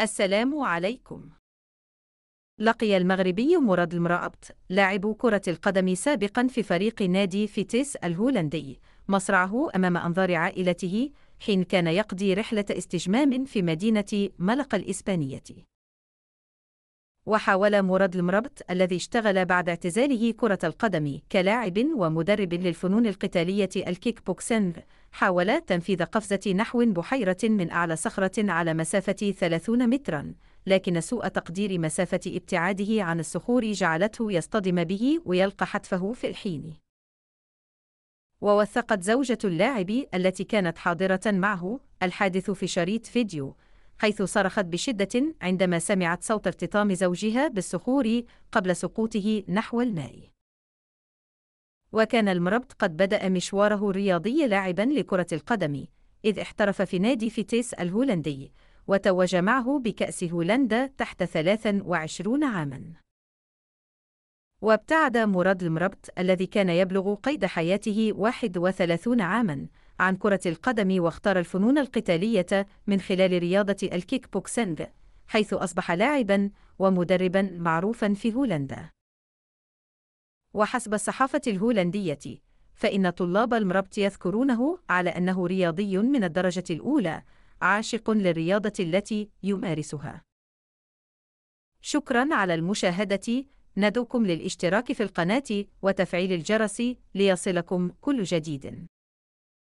السلام عليكم لقي المغربي مراد المرأبط لاعب كرة القدم سابقا في فريق نادي فيتيس الهولندي مصرعه أمام أنظار عائلته حين كان يقضي رحلة استجمام في مدينة ملقا الإسبانية وحاول مراد المربط الذي اشتغل بعد اعتزاله كرة القدم كلاعب ومدرب للفنون القتالية الكيك بوكسينغ حاول تنفيذ قفزة نحو بحيرة من أعلى صخرة على مسافة 30 متراً لكن سوء تقدير مسافة ابتعاده عن الصخور جعلته يصطدم به ويلقى حتفه في الحين. ووثقت زوجة اللاعب التي كانت حاضرة معه الحادث في شريط فيديو حيث صرخت بشدة عندما سمعت صوت ارتطام زوجها بالصخور قبل سقوطه نحو الماء. وكان المربط قد بدأ مشواره الرياضي لاعبا لكرة القدم، إذ احترف في نادي فيتيس الهولندي، وتوج معه بكأس هولندا تحت 23 عامًا. وابتعد مراد المربط الذي كان يبلغ قيد حياته 31 عامًا عن كرة القدم واختار الفنون القتالية من خلال رياضة الكيك بوكسينغ حيث أصبح لاعبًا ومدربًا معروفًا في هولندا. وحسب الصحافة الهولندية، فإن طلاب المربط يذكرونه على أنه رياضي من الدرجة الأولى، عاشق للرياضة التي يمارسها. شكرًا على المشاهدة، ندعوكم للاشتراك في القناة وتفعيل الجرس ليصلكم كل جديد.